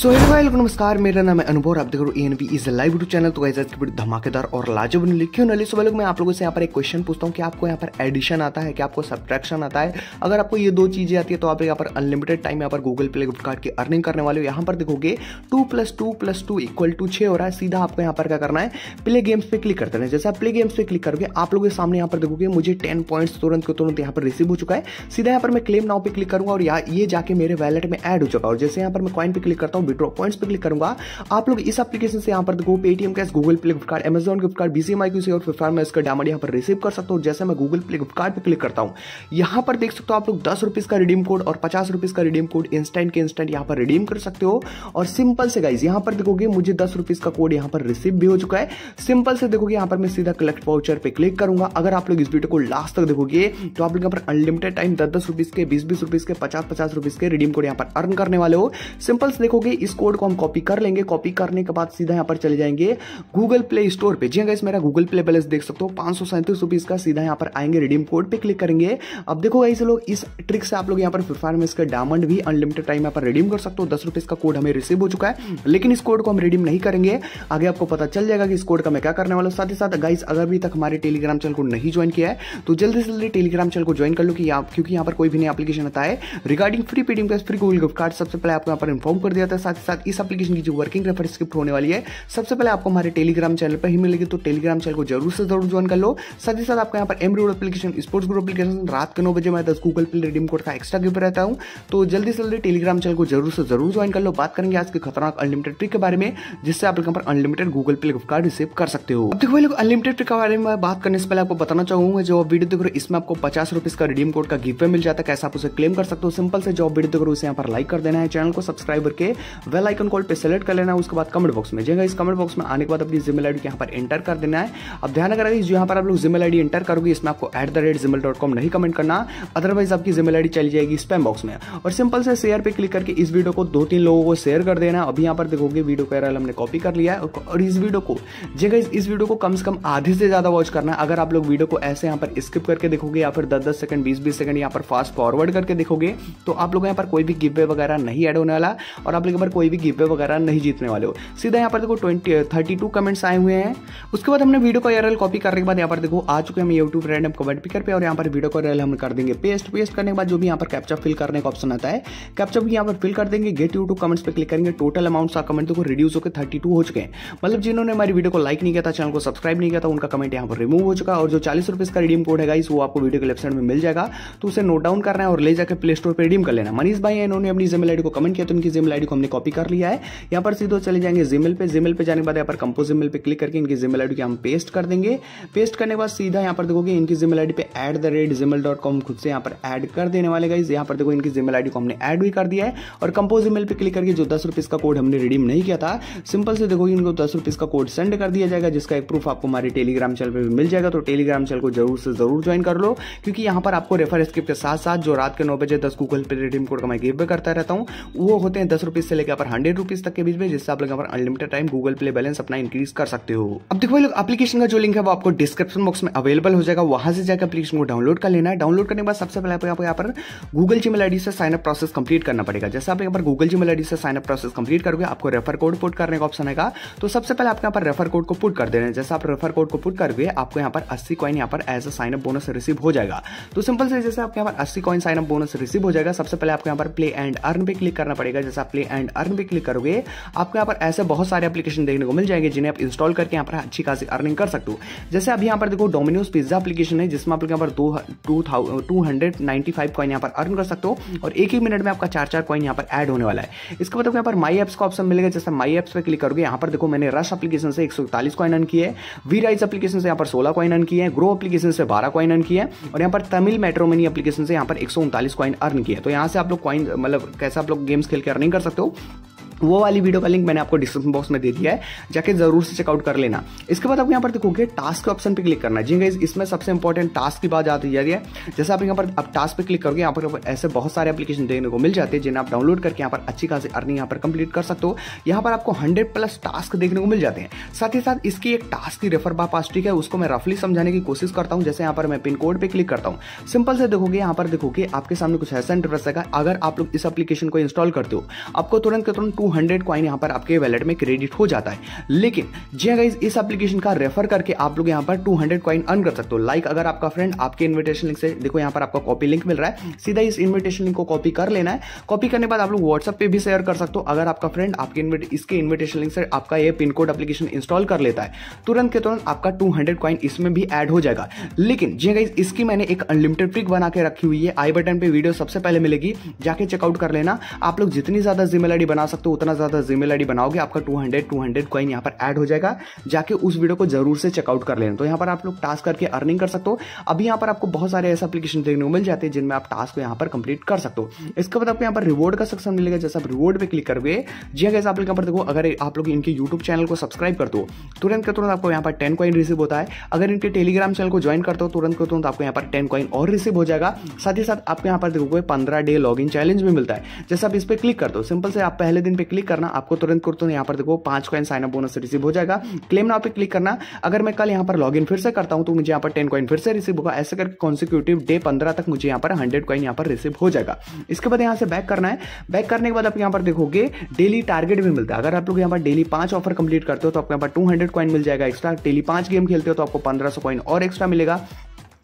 So hello नमस्कार मेरा नाम है अनुभव आप देख रहे हो N B is live YouTube channel तो गाइज आज की बड़ी धमाकेदार और लाजब लिखी होने सो लोग मैं आप लोगों से यहाँ पर एक क्वेश्चन पूछता हूँ कि आपको यहाँ पर एडिशन आता है कि आपको सब्ट्रैक्शन आता है अगर आपको ये दो चीज़ें आती है तो आप यहाँ पर अनलिमिटेड टाइम यहाँ पर गूगल प्ले फ्लिपकार्ट कार्ड की अर्निंग करने वाले हो यहाँ पर देखोगे two plus two plus two equal to छः हो रहा है सीधा आपको यहाँ पर क्या करना है प्ले गेम्स पे क्लिक करते हैं जैसे आप प्ले गेम्स पे क्लिक करोगे आप लोगों के सामने यहाँ पर देखोगे मुझे टेन पॉइंट्स तुरंत को तुरंत यहाँ पर रिसीव हो चुका है सीधा यहाँ पर मैं क्लेम नाउ पे क्लिक करूँगा और ये जाके मेरे वैलेट में एड हो चुका और जैसे यहाँ पर मैं कॉइन पे क्लिक करता हूँ विड्रॉ पॉइंट पर क्लिक करूंगा आप लोग इस एप्लीकेशन से यहाँ पर देखो Paytm cash Google Play gift card Amazon gift card BCMI क्यू और फ्लिपकार्ट में इसका डायमंड यहाँ पर रिसीव कर सकता हूँ जैसे मैं गूगल प्ले गिफ्ट कार्ड पर क्लिक करता हूँ यहाँ पर देख सकते हो आप लोग दस रुपीज का रिडीम कोड और पचास रुपीज का रिडीम कोड इंस्टेंट के इंस्टेंट यहाँ पर रिडीम कर सकते हो और सिंपल से गाइज यहाँ पर देखोगे मुझे दस रुपीज का कोड यहाँ पर रिसीव भी हो चुका है सिंपल से देखोगे यहाँ पर मैं सीधा कलेक्ट वाउचर पर क्लिक करूंगा अगर आप लोग इस वीडियो को लास्ट तक देखोगे तो आप लोग यहाँ पर अनलिमिटेड टाइम दस दस रुपीज के बीस बीस रुपीज के पचास पचास रुपीज के रिडीम कोड यहाँ पर अर्न करने वाले हो सिंपल से देखोगे इस कोड को हम कॉपी कर लेंगे कॉपी करने के बाद सीधा यहाँ पर चले जाएंगे गूगल प्ले स्टोर पे जी गाइस हाँ मेरा गूगल प्ले बैलेंस देख सकते हो पाँच सौ सैंतीस का सीधा यहाँ पर आएंगे रिडीम कोड पे क्लिक करेंगे अब देखो गाइस लोग इस ट्रिक से आप लोग यहाँ पर फ्री फायर में इसका डायमंड भी अनलिमिटेड टाइम यहाँ पर रिडीम कर सकते हो दस रुपीज़ का कोड हमें रिसीव हो चुका है लेकिन इस कोड को हम रिडीम नहीं करेंगे आगे आपको पता चल जाएगा कि इस कोड का मैं क्या करने वाला हूँ साथ ही साथ गाइस अगर अभी तक हमारे टेलीग्राम चैनल को नहीं ज्वाइन किया है तो जल्दी से जल्दी टेलीग्राम चैनल को ज्वाइन कर लो कि क्योंकि यहाँ पर कोई भी नई एप्लीकेशन आता है रिगार्डिंग फ्री पीडीएम का फ्री गूगल गिफ्ट कार्ड सबसे पहले आपको यहाँ पर इन्फॉर्म कर दिया था साथ ही साथ इस एप्लीकेशन की जो वर्किंग रेफर स्क्रिप्ट होने वाली है सबसे पहले आपको हमारे टेलीग्राम चैनल पर ही मिलेगी तो टेलीग्राम चैनल को जरूर से जरूर ज्वाइन कर लो साथ ही साथ आपको यहाँ पर एम रोड एप्लीकेशन स्पोर्ट्स ग्रुप एप्लीकेशन रात के नौ बजे मैं दस गूगल पे रिडीम कोड का एक्स्ट्रा गिफ्ट रहता हूँ तो जल्दी से जल्दी टेलीग्राम चैनल को जरूर से जरूर ज्वाइन कर लो बात करेंगे आज के खतरनाक अनलिमिटेड ट्रिक के बारे में जिससे आप यहाँ पर unlimited Google Pay gift card receive कर सकते हो देखो लोग अनलिमिटेड ट्रिक के बारे में बात करने से पहले आपको बताना चाहूंगा जो वीडियो देख रहे इसमें आपको पचास रुपीज का रिडीम कोड का गिफ्ट मिल जाता है कैसे आप उसे क्लेम कर सकते हो सिंपल से जो वीडियो देख रहे हो उसे यहाँ पर लाइक कर देना है चैनल को सब्सक्राइब करके वेल आइकन कॉल पे सेलेक्ट कर लेना है उसके बाद कमेंट बॉक्स में जाएगा इस कमेंट बॉक्स में आने के बाद अपनी जिमेल आई यहाँ पर एंटर कर देना है अब ध्यान रखा जो यहाँ पर आप लोग जिमेल आई एंटर करोगे इसमें आपको at the rate Gmail dot com नहीं कमेंट करना अदरवाइज आपकी जिमेल आई चली जाएगी स्पैम बॉक्स में और सिंपल से शेयर पे क्लिक करके इस वीडियो को दो तीन लोगों को शेयर कर देना अभी यहाँ पर देखोगे वीडियो कैरल हमने कॉपी कर लिया है और इस वीडियो को जगह इस वीडियो को कम से कम आधे से ज़्यादा वॉच करना है अगर आप लोग वीडियो को ऐसे यहाँ पर स्किप करके देखोगे या फिर दस दस सेकंड बीस बीस सेकंड यहाँ पर फास्ट फॉरवर्ड करके देखोगे तो आप लोग यहाँ पर कोई भी गिवे वगैरह नहीं ऐड होने वाला और आप लोग पर कोई भी गिवे वगैरह नहीं जीतने वाले हो सीधा यहाँ पर देखो ट्वेंटी थर्टी टू कमेंट्स आए हुए हैं उसके बाद हमने वीडियो का एरल कॉपी करने के बाद यहाँ पर देखो आ चुके हैं यूट्यूब रैंडम कमेंट पिकर पे और यहाँ पर वीडियो का एरल हम कर देंगे पेस्ट पेस्ट करने के बाद जो भी यहाँ पर कैप्चा फिल करने का ऑप्शन आता है कैप्चा भी यहाँ पर फिल कर देंगे गेट यूट्यूब कमेंट्स पर क्लिक करेंगे टोटल अमाउंट का कमेंट देखो रिड्यूस होकर थर्टी हो चुके हैं मतलब जिन्होंने हमारी वीडियो को लाइक नहीं किया था चैनल को सब्सक्राइब नहीं किया था उनका कमेंट यहाँ पर रिमूव हो चुका और जो चालीस रुपये का रिडीम कोड है इस वो आपको वीडियो के लेफ्ट साइड में मिल जाएगा तो उसे नोट डाउन करना है और ले जाकर प्ले स्टोर पर रिडीम कर लेना मनीष भाई इन्होंने अपनी जिमेल आई को कमेंट किया तो उनकी जिमेल आई को हमने कॉपी कर लिया है यहाँ पर सीधे चले जाएंगे जिमेल पे जिमेल पे जाने के बाद यहाँ पर कंपोज जिमेल पे क्लिक करके इनकी जीमेल आई हम पेस्ट कर देंगे पेस्ट करने के बाद सीधा यहाँ पर देखोगे इनकी जिमेल आई पे at the rate Gmail dot com खुद से यहाँ पर एड कर देने वाले गाइज यहाँ पर देखो इनकी जिमेल आई को हमने एड भी कर दिया है और कंपोज जिमेल पे क्लिक करके जो दस रुपीज़ का कोड हमने रिडीम नहीं किया था सिंपल से देखोगे इनको दस रुपीज़ का कोड सेंड कर दिया जाएगा जिसका एक प्रूफ आपको हमारे टेलीग्राम चैनल पर मिल जाएगा तो टेलीग्राम चैनल को जरूर से जरूर ज्वाइन कर लो क्योंकि यहाँ पर आपको रेफर स्क्रिप्ट के साथ साथ जो रात के नौ बजे दस गूगल पे रिडीम कोड का मैं गिव करता रहता हूँ वो होते हैं दस रुपीज़ से लेकर यहाँ पर हंड्रेड रुपीज तक के बीच में जिससे आप लोग यहाँ पर unlimited time Google Play balance अपना इंक्रीज कर सकते हो अब देखो लोग एप्लीकेशन का जो लिंक है वो आपको डिस्क्रिप्शन बॉक्स में अवेलेबल हो जाएगा वहां से जाकर एप्लीकेशन को डाउनलोड कर लेना है डाउनलोड करने के बाद सबसे पहले आपको यहाँ पर गूगल जी मेल आई से साइन अप प्रोसेस कंप्लीट करना पड़ेगा जैसे आप यहाँ पर गूगल जी मेल आई से साइन अप प्रोसेस कंप्लीट करोगे आपको रेफर कोड पुट करने का ऑप्शन आएगा तो सबसे पहले आपके यहाँ पर रेफर कोड को पुट कर देना है जैसे आप रेफर कोड को पुट करोगे आपको यहाँ पर अस्सी कॉइन यहाँ पर as a sign up bonus receive हो जाएगा तो सिंपल से जैसे आपके यहाँ पर अस्सी coin sign up bonus receive हो जाएगा सबसे पहले आपको यहाँ पर प्ले एंड अर्न पे क्लिक करना पड़ेगा जैसे आप प्ले एंड एंड अर्न भी क्लिक करोगे आपको यहाँ पर ऐसे बहुत सारे एप्लीकेशन देखने को मिल जाएंगे जिन्हें आप इंस्टॉल करके यहाँ पर अच्छी खासी अर्निंग कर सकते हो जैसे अभी यहाँ पर देखो डोमिनोज पिज्जा एप्लीकेशन है जिसमें आप लोग यहाँ पर दो two thou two hundred ninety five coin यहाँ पर अर्न कर सकते हो और एक ही मिनट में आपका चार चार कॉइन यहाँ पर ऐड होने वाला है इसके बाद यहाँ पर माई एप्स का ऑप्शन मिलेगा जैसे माई एप्स पर क्लिक करोगे यहाँ पर देखो मैंने रश एप्लीकेशन से एक सौ इकतालीस कॉइन अर्न किए वी राइज एप्लीकेशन से यहाँ पर सोलह कॉइन अर्न किए ग्रो एप्लीकेशन से बारह कॉइन अर्न किए और यहाँ पर तमिल मेट्रोमनी एप्लीकेशन से यहाँ पर एक सौ उनतालीस कॉइन अर्न किए तो यहाँ से आप लोग कॉइन मतलब कैसे आप लोग गेम्स खेल के अर्निंग कर सकते हो week. वो वाली वीडियो का लिंक मैंने आपको डिस्क्रिप्शन बॉक्स में दे दिया है जाके जरूर से चेकआउट कर लेना इसके बाद आप यहाँ पर देखोगे टास्क के ऑप्शन पे क्लिक करना जी इसमें सबसे इंपॉर्टेंट टास्क की बात आती जा रही है जैसे आप यहाँ पर आप टास्क पे क्लिक करोगे यहाँ पर ऐसे बहुत सारे एप्लीकेशन देखने को मिल जाते हैं जिन्हें आप डाउनलोड करके यहाँ पर अच्छी खासी अर्निंग यहाँ पर कंप्लीट कर सकते हो यहाँ पर आपको हंड्रेड प्लस टास्क देखने को मिल जाते हैं साथ ही साथ इसकी एक टास्क की रेफर बा पास्टिक है उसको मैं रफली समझाने की कोशिश करता हूँ जैसे यहाँ पर मैं पिन कोड पर क्लिक करता हूँ सिंपल से देखोगे यहाँ पर देखोगे आपके सामने कुछ ऐसा इंटरप्रेस है अगर आप लोग इस एप्लीकेशन को इंस्टॉल करते हो आपको तुरंत के तुरंत टू टू हंड्रेड क्वाइन यहाँ पर आपके वैलेट में क्रेडिट हो जाता है लेकिन जी अगर हाँ इस एप्लीकेशन का रेफर करके आप लोग यहाँ पर टू हंड्रेड क्वाइन अर्न कर सकते हो लाइक अगर आपका फ्रेंड आपके इन्विटेशन लिंक से देखो यहाँ पर आपका कॉपी लिंक मिल रहा है सीधा इस इन्विटेशन लिंक को कॉपी कर लेना है कॉपी करने बाद आप लोग व्हाट्सअप पर भी शेयर कर सकते हो अगर आपका फ्रेंड आपके इसके इन्विटेशन लिंक से आपका ये पिन कोड एप्लीकेशन इंस्टॉल कर लेता है तुरंत के तुरंत आपका टू हंड्रेड क्वाइन इसमें भी एड हो जाएगा लेकिन जी अगर हाँ इसकी मैंने एक अनलिमिटेड ट्रिक बना के रखी हुई है आई बटन पे वीडियो सबसे पहले मिलेगी जाके चेकआउट कर लेना आप लोग जितनी ज्यादा जिम्मेदारी बना सकते हो उतना ज़्यादा जीमेल आई बनाओगे आपका two hundred two hundred coin यहाँ पर ऐड हो जाएगा जाके उस वीडियो को जरूर से चेकआउट कर लेना तो यहाँ पर आप लोग टास्क करके अर्निंग कर सकते हो अभी यहाँ पर आपको बहुत सारे ऐसे अपलीकेशन देखने को मिल जाते हैं जिनमें आप टास्क को यहाँ पर कंप्लीट कर सकते हो इसके बाद आपको यहाँ पर रिवॉर्ड का सक्सेस मिलेगा जैसे आप रिवॉर्ड पर क्लिक करोगे जी कैसे हाँ आप लोग यहाँ पर देखो अगर आप लोग इनके यूट्यूब चैनल को सब्सक्राइब कर दो तुरंत के तुरंत आपको यहाँ पर टेन कॉइन रिसीव होता है अगर इनके टेलीग्राम चैनल को ज्वाइन करते हो तुरंत के तुरंत आपको यहाँ पर टेन कॉइन और रिसीव हो जाएगा साथ ही साथ आपको यहाँ पर देखोगे पंद्रह डे लॉग चैलेंज भी मिलता है जैसे आप इस पर क्लिक कर दो सिंपल से आप पहले दिन पे क्लिक करना आपको तुरंत को यहाँ पर देखो पांच coin sign up bonus receive हो जाएगा क्लेम नाउ पे क्लिक करना अगर मैं कल यहाँ पर लॉग फिर से करता हूँ तो मुझे यहाँ पर टेन कॉइन फिर से रिसीव होगा ऐसे करके कॉन्सिक्यूटिव डे पंद्रह तक मुझे यहाँ पर हंड्रेड कॉइन यहाँ पर रिसीव हो जाएगा इसके बाद यहाँ से बैक करना है बैक करने के बाद आप यहाँ पर देखोगे डेली टारगेट भी मिलता है अगर आप लोग यहाँ पर डेली पांच ऑफर कंप्लीट करते हो तो आपको यहाँ पर टू हंड्रेड मिल जाएगा एक्स्ट्रा डेली पांच गेम खेलते हो तो आपको पंद्रह सौ और एक्स्ट्रा मिलेगा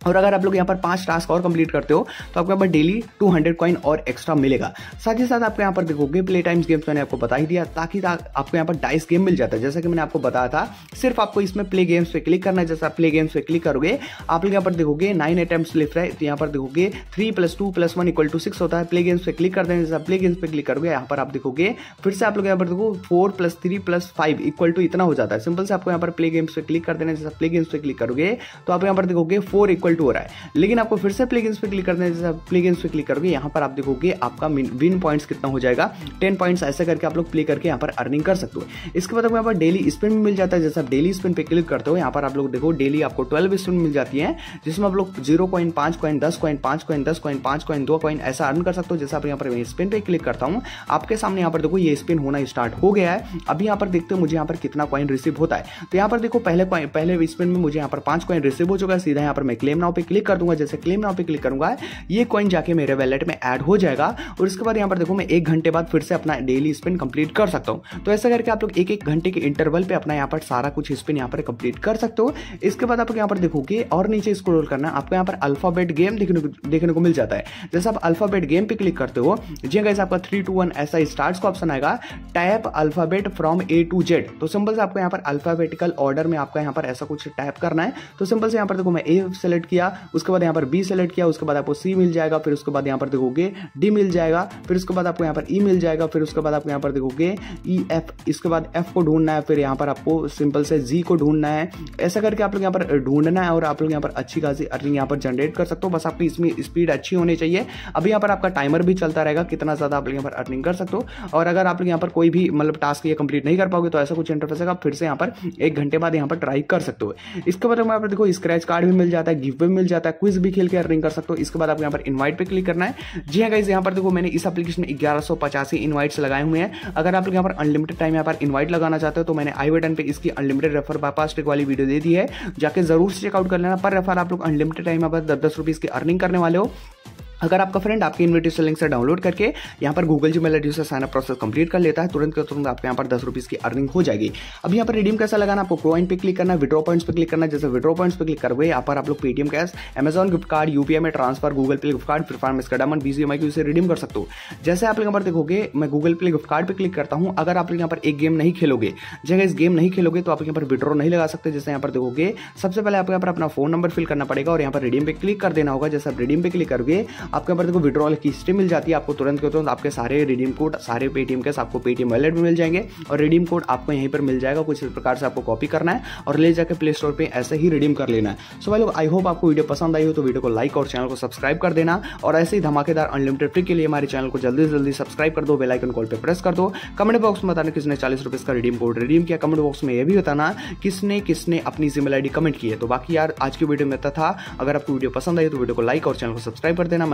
और अगर आप लोग यहाँ पर पांच टास्क और कंप्लीट करते हो तो आपको यहाँ पर डेली 200 कॉइन और एक्स्ट्रा मिलेगा साथ ही साथ आपको यहाँ पर देखोगे प्ले टाइम्स गेम्स मैंने आपको बता ही दिया ताकि आपको यहाँ पर डाइस गेम मिल जाता है जैसा कि मैंने आपको बताया था सिर्फ आपको इसमें प्ले गेम्स पे क्लिक करना है जैसा प्ले गेम्स पे क्लिक करोगे आप लोग यहाँ पर देखोगे नाइन अटैम्प्ट लिख रहा है तो यहाँ पर देखोगे three plus two plus one equal to six होता है प्ले गेम्स पे क्लिक कर देने जैसा प्ले गेम्स पे क्लिक करोगे यहाँ पर आप देखोगे फिर से आप लोग यहाँ पर देखो four plus three plus five equal to इतना हो जाता है सिंपल से आपको यहाँ पर प्ले गेम्स पे क्लिक कर देना जैसा प्ले गेम्स पे क्लिक करोगे तो आप यहाँ पर देखोगे फोर इक्वल डिफॉल्ट हो रहा है लेकिन आपको फिर से प्लेगेंस पे क्लिक करना है जैसे आप प्लेगेंस पे क्लिक करोगे यहाँ पर आप देखोगे आपका विन पॉइंट्स कितना हो जाएगा टेन पॉइंट्स ऐसे करके आप लोग प्ले करके यहाँ पर अर्निंग कर सकते हो इसके बाद आपको यहाँ पर डेली स्पिन भी मिल जाता है जैसे आप डेली स्पिन पे क्लिक करते हो यहाँ पर आप लोग देखो डेली आपको ट्वेल्व स्पिन मिल जाती है जिसमें आप लोग जीरो कॉइन पाँच कॉइन दस कॉइन पाँच कॉइन दस कॉइन पाँच कॉइन दो कॉइन ऐसा अर्न कर सकते हो जैसे आप यहाँ पर स्पिन पे क्लिक करता हूँ आपके सामने यहाँ पर देखो ये स्पिन होना स्टार्ट हो गया है अभी यहाँ पर देखते हो मुझे यहाँ पर कितना कॉइन रिसीव होता है तो यहाँ पर देखो पहले पहले स्पिन में मुझे यहाँ पर पाँच कॉइन रिसीव हो चुका है सीधा यहाँ पर मैं क्लेम नाउ पे क्लिक कर दूंगा जैसे क्लेम नाउ पे क्लिक करूंगा ये कॉइन जाके मेरे वैलेट में ऐड हो जाएगा और इसके बाद यहाँ पर देखो मैं एक घंटे बाद फिर से अपना डेली स्पिन कंप्लीट कर सकता हूँ तो ऐसा करके आप लोग एक एक घंटे के इंटरवल पे अपना यहाँ पर सारा कुछ स्पिन यहाँ पर कंप्लीट कर सकते हो इसके बाद आप यहाँ पर देखोगे और नीचे स्क्रोल करना आपको यहाँ पर अल्फाबेट गेम देखने को देखने को मिल जाता है जैसे आप अल्फाबेट गेम पे क्लिक करते हो जी गैस हाँ आपका थ्री टू वन ऐसा स्टार्ट का ऑप्शन आएगा type alphabet from A to Z तो सिंपल से आपको यहाँ पर अल्फाबेटिकल ऑर्डर में आपका यहाँ पर ऐसा कुछ टाइप करना है तो सिंपल से यहाँ पर देखो मैं ए सेलेक्ट किया उसके बाद यहाँ पर बी सेलेक्ट किया उसके बाद आपको सी मिल जाएगा फिर उसके बाद यहाँ पर देखोगे डी मिल जाएगा फिर उसके बाद आपको यहाँ पर ई मिल जाएगा फिर उसके बाद आपको यहाँ पर देखोगे ई एफ इसके बाद एफ को ढूंढना है फिर यहाँ पर आपको सिंपल से जी को ढूंढना है ऐसा करके आप लोग यहाँ पर ढूंढना है और आप लोग यहाँ पर अच्छी खासी अर्निंग यहाँ पर जनरेट कर सकते हो बस आपकी इसमें स्पीड अच्छी होनी चाहिए अभी यहाँ पर आपका टाइमर भी चलता रहेगा कितना ज़्यादा आप लोग यहाँ पर अर्निंग कर सकते हो और अगर आप लोग यहाँ पर कोई भी मतलब टास्क ये कंप्लीट नहीं कर पाओगे तो ऐसा कुछ इंटरफेस आप फिर से यहाँ पर एक घंटे बाद यहाँ पर ट्राई कर सकते हो इसके बाद देखो स्क्रैच कार्ड भी मिल जाता है गिफ्ट मिल जाता है क्विज भी खेल के अर्निंग कर सकते हो इसके बाद आपको यहाँ पर इन्वाइट पर क्लिक करना है जी हाँ गाइज यहाँ पर देखो मैंने इस एप्लीकेशन में ग्यारह सौ पचासी इन्वाइट्स लगाए हुए हैं अगर आप यहाँ पर अनलिमिटेड टाइम यहाँ पर इन्वाइट लगाना चाहते हो तो मैंने आई बटन पर इसकी अनलिमिटेड रेफर बापास्टिक वाली वीडियो दे दी है जाके जरूर से चेकआउट कर लेना पर रेफर आप लोग अनलिमिटेड टाइम यहाँ पर दस दस रुपीज़ की अर्निंग करने वाले हो अगर आपका फ्रेंड आपकी इन्विटेशन लिंक से डाउनलोड करके यहाँ पर गूगल जी मेल आई से साइनअप प्रोसेस कंप्लीट कर लेता है तुरंत के तुरंत आपके यहाँ पर दस रुपीज़ की अर्निंग हो जाएगी अब यहाँ पर रिडीम कैसा लगाना आपको कॉइन पे क्लिक करना विड्रॉ पॉइंट्स पे क्लिक करना जैसे विड्रॉ पॉइंट्स पे क्लिक कर हुए यहाँ पर आप लोग Paytm cash Amazon gift card UPI में transfer Google Pay gift card free फार्म इसका डामन बीजी मैं उसे रिडीम कर सकते हो जैसे आप लोग यहाँ पर देखोगे मैं गूगल पे गिफ्ट कार्ड पर क्लिक करता हूँ अगर आप यहाँ पर एक गेम नहीं खेलोगे जगह इस गेम नहीं खेलोगे तो आप यहाँ पर विड्रॉ नहीं लगा सकते जैसे यहाँ पर देखोगे सबसे पहले आपको यहाँ पर अपना फोन नंबर फिल करना पड़ेगा और यहाँ पर रिडीम पे क्लिक कर देना होगा जैसे आप रिडीम पे क्लिक करोगे आपके यहाँ पर देखो विड्रॉल की हिस्ट्री मिल जाती है आपको तुरंत के तुरंत आपके सारे रिडीम कोड सारे पेटीएम के आपको पेटीएम वॉलेट में मिल जाएंगे और रिडीम कोड आपको यहीं पर मिल जाएगा कुछ इस प्रकार से आपको कॉपी करना है और ले जाकर प्ले स्टोर पर ऐसे ही रिडीम कर लेना है सो भाई लोग आई होप आपको वीडियो पसंद आई हो तो वीडियो को लाइक और चैनल को सब्सक्राइब कर देना और ऐसे ही धमाकेदार अनलिमिटेड ट्रिक के लिए हमारे चैनल को जल्दी से जल्दी सब्सक्राइब कर दो बेलाइकन कॉल पर प्रेस कर दो कमेंट बॉक्स में बताना किसने चालीस रुपये का रिडीम कोड रिडीम किया कमेंट बॉक्स में यह भी बताना किसने किसने अपनी जीमेल आई कमेंट की है तो बाकी यार आज की वीडियो में था अगर आपको वीडियो पसंद आई तो वीडियो को लाइक और चैनल को सब्सक्राइब कर देना